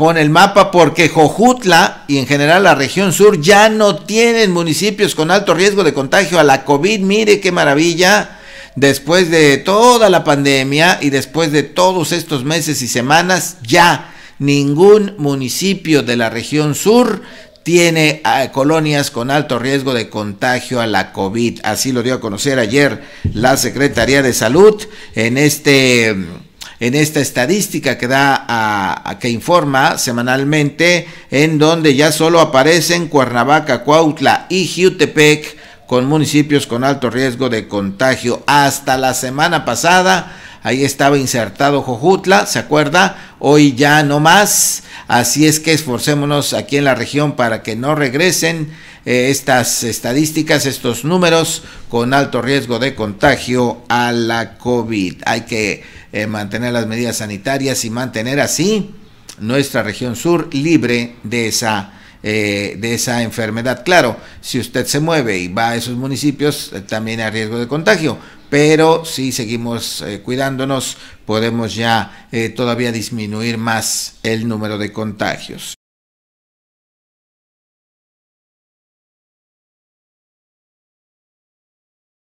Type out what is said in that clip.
con el mapa porque Jojutla y en general la región sur ya no tienen municipios con alto riesgo de contagio a la COVID. Mire qué maravilla. Después de toda la pandemia y después de todos estos meses y semanas, ya ningún municipio de la región sur tiene ah, colonias con alto riesgo de contagio a la COVID. Así lo dio a conocer ayer la Secretaría de Salud en este mm, en esta estadística que da a, que informa semanalmente, en donde ya solo aparecen Cuernavaca, Cuautla y Jutepec con municipios con alto riesgo de contagio. Hasta la semana pasada, ahí estaba insertado Jojutla, ¿se acuerda? Hoy ya no más, así es que esforcémonos aquí en la región para que no regresen eh, estas estadísticas, estos números con alto riesgo de contagio a la COVID. Hay que eh, mantener las medidas sanitarias y mantener así nuestra región sur libre de esa, eh, de esa enfermedad. Claro, si usted se mueve y va a esos municipios, eh, también hay riesgo de contagio, pero si seguimos cuidándonos, podemos ya todavía disminuir más el número de contagios.